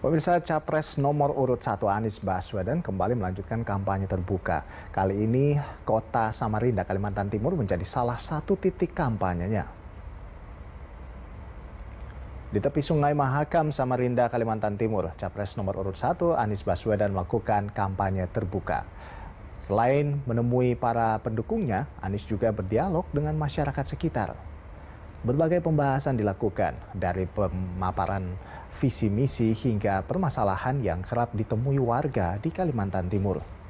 Pemirsa Capres nomor urut 1 Anies Baswedan kembali melanjutkan kampanye terbuka. Kali ini kota Samarinda, Kalimantan Timur menjadi salah satu titik kampanyenya. Di tepi sungai Mahakam, Samarinda, Kalimantan Timur, Capres nomor urut 1 Anies Baswedan melakukan kampanye terbuka. Selain menemui para pendukungnya, Anies juga berdialog dengan masyarakat sekitar. Berbagai pembahasan dilakukan dari pemaparan visi misi hingga permasalahan yang kerap ditemui warga di Kalimantan Timur.